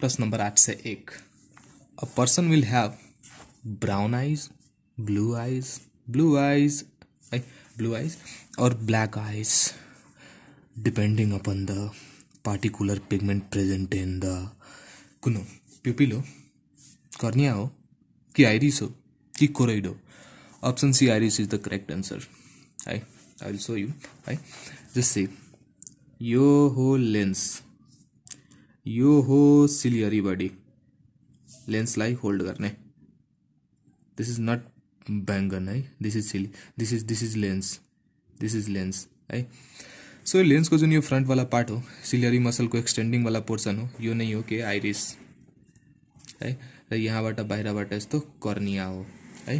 प्रश्न नंबर आठ से एक a person will have brown eyes blue eyes blue eyes blue eyes और black eyes depending upon the particular pigment present in the कुनो प्यूपिलो हो कॉर्निया हो कि आयरिस हो कि कोरोइड हो option C iris is the correct answer I I will show you I just see यो हो लेंस यो हो सिलियरी बडी लेन्सलाई होल्ड गर्ने दिस इज नट ब्याङ्गन है this is silly this is this is lens this is lens है so लेन्सको जुन यो फ्रन्टवाला पार्ट हो सिलियरी मसलको एक्सटेन्डिङवाला पोर्सन हो यो नै हो के आइरिस है र यहाँबाट बाहिरबाट यस्तो कर्निया हो है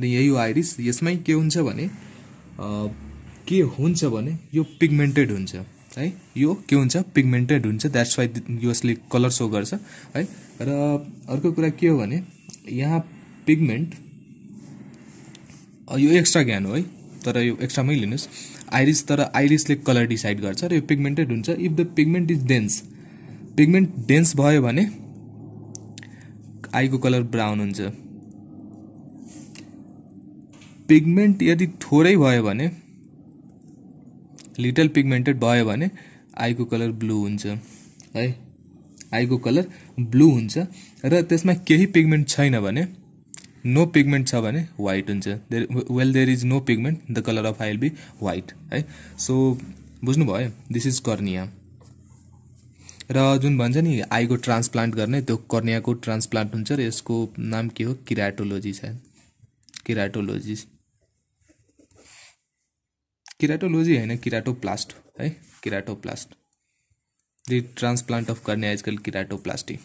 र यही हो आइरिस यसमै के हुन्छ भने के हुन्छ भने यो पिगमेन्टेड हुन्छ है यो के हुन्छ पिगमेन्टेड हुन्छ द्याट्स वाइ यसले कलर सो गर्छ है र अर्को कुरा के हो भने यहाँ पिगमेन्ट यो एक्स्ट्रा ज्ञान हो है तर यो एक्स्ट्रामै लिनुहोस् आइरिस तर आइरिसले कलर डिसाइड गर्छ र यो पिगमेन्टेड हुन्छ if the pigment is dense pigment dense भयो भने आईको कलर ब्राउन हुन्छ पिगमेन्ट यदि थोरै भयो भने लिटल पिगमेन्टेड भयो भने आईको कलर ब्लू हुन्छ है आईको कलर ब्लू हुन्छ र त्यसमा केही पिगमेन्ट छैन भने नो पिगमेन्ट छ भने वाइट हुन्छ there well there is no pigment the colour of eye will be white है सो बुझ्नुभयो दिस इज कर्निया र जुन भन्छ नि आईको ट्रान्सप्लान्ट गर्ने त्यो कर्नियाको ट्रान्सप्लान्ट हुन्छ र यसको नाम के हो किराटोलोजी छ किराटोलोजी किराटोलोजी होइन किराटोप्लास्ट है किराटोप्लास्ट दि ट्रान्सप्लान्ट अफ गर्ने आजकल किराटोप्लास्टी